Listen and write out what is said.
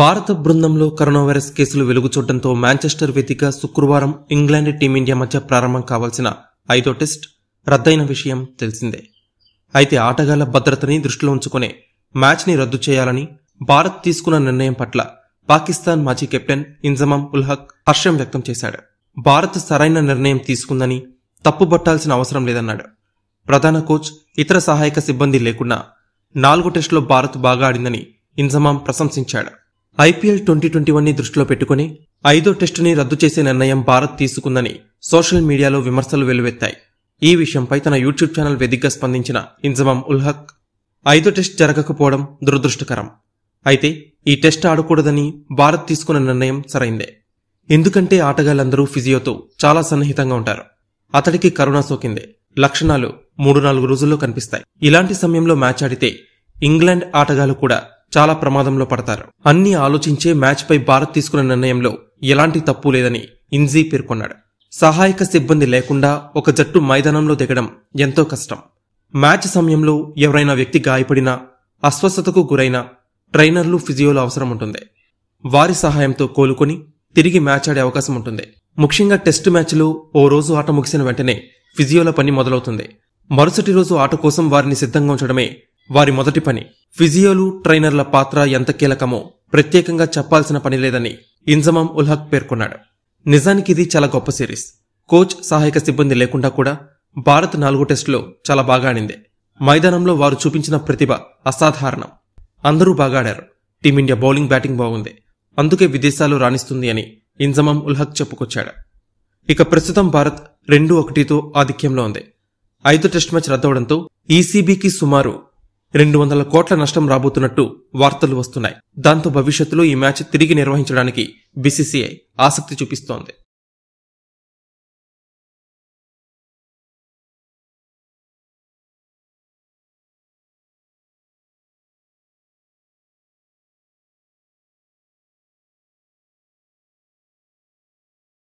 భారత బృందంలో corona virus కేసులు వెలుగుచూడటంతో మాంచెస్టర్ వేదిక శుక్రవారం ఇంగ్లాండ్ టీమిండియా మధ్య ప్రారంభం కావాల్సిన ఐదో టెస్ట్ రద్దయిన విషయం తెలిసిందే అయితే ఆటగాళ్ల భద్రతని దృష్టిలో ఉంచుకునే మ్యాచ్ని రద్దు చేయాలని భారత్ తీసుకున్న నిర్ణయం పట్ల పాకిస్తాన్ మాజీ కెప్టెన్ ఇంజమాం ఉల్హక్ హర్షం వ్యక్తం చేశాడు భారత్ సరైన నిర్ణయం తీసుకుందని తప్పుబట్టాల్సిన అవసరం లేదన్నాడు ప్రధాన కోచ్ ఇతర సహాయక సిబ్బంది లేకుండా నాలుగు టెస్టులో భారత్ బాగా ఆడిందని ఇంజమాం ప్రశంసించాడు ఐపీఎల్ ట్వంటీ ట్వంటీ వన్ని దృష్టిలో పెట్టుకుని ఐదో టెస్టుని రద్దు చేసే నిర్ణయం భారత్ తీసుకుందని సోషల్ మీడియాలో విమర్శలు వెలువెత్తాయి ఈ విషయంపై తన యూట్యూబ్ ఛానల్ వేదికగా స్పందించిన ఇంజమాం ఉల్హక్ ఐదో టెస్ట్ జరగకపోవడం దురదృష్టకరం అయితే ఈ టెస్ట్ ఆడకూడదని భారత్ తీసుకున్న నిర్ణయం సరైందే ఎందుకంటే ఆటగాళ్లందరూ ఫిజియోతో చాలా సన్నిహితంగా ఉంటారు అతడికి కరోనా సోకిందే లక్షణాలు మూడు నాలుగు రోజుల్లో కనిపిస్తాయి ఇలాంటి సమయంలో మ్యాచ్ ఆడితే ఇంగ్లాండ్ ఆటగాళ్లు కూడా చాలా ప్రమాదంలో పడతారు అన్ని ఆలోచించే మ్యాచ్పై భారత్ తీసుకున్న నిర్ణయంలో ఎలాంటి తప్పు లేదని ఇన్జీ పేర్కొన్నాడు సహాయక సిబ్బంది లేకుండా ఒక జట్టు మైదానంలో దిగడం ఎంతో కష్టం మ్యాచ్ సమయంలో ఎవరైనా వ్యక్తి గాయపడినా అస్వస్థతకు గురైనా ట్రైనర్లు ఫిజియోలు అవసరం ఉంటుంది వారి సహాయంతో కోలుకొని తిరిగి మ్యాచ్ ఆడే అవకాశం ఉంటుంది ముఖ్యంగా టెస్ట్ మ్యాచ్లో ఓ రోజు ఆట ముగిసిన వెంటనే ఫిజియోల పని మొదలవుతుంది మరుసటి రోజు ఆట కోసం వారిని సిద్ధంగా ఉంచడమే వారి మొదటి పని ఫిజియోలు ట్రైనర్ల పాత్ర ఎంత కీలకమో ప్రత్యేకంగా చెప్పాల్సిన పని లేదని ఇంజమాం ఉల్హక్ పేర్కొన్నాడు నిజానికి ఇది చాలా గొప్ప సిరీస్ కోచ్ సహాయక సిబ్బంది లేకుండా కూడా భారత్ నాలుగో టెస్టులో చాలా బాగా ఆడింది మైదానంలో వారు చూపించిన ప్రతిభ అసాధారణం అందరూ బాగా ఆడారు టీమిండియా బౌలింగ్ బ్యాటింగ్ బాగుంది అందుకే విదేశాలు రాణిస్తుంది అని ఇంజమాం ఉల్హక్ చెప్పుకొచ్చాడు ఇక ప్రస్తుతం భారత్ రెండు ఒకటితో ఆధిక్యంలో ఉంది ఐదు టెస్ట్ మ్యాచ్ రద్దవడంతో ఈసీబీకి e సుమారు రెండు వందల కోట్ల నష్టం రాబోతున్నట్టు వార్తలు వస్తున్నాయి దాంతో భవిష్యత్తులో ఈ మ్యాచ్ తిరిగి నిర్వహించడానికి బీసీసీఐ ఆసక్తి చూపిస్తోంది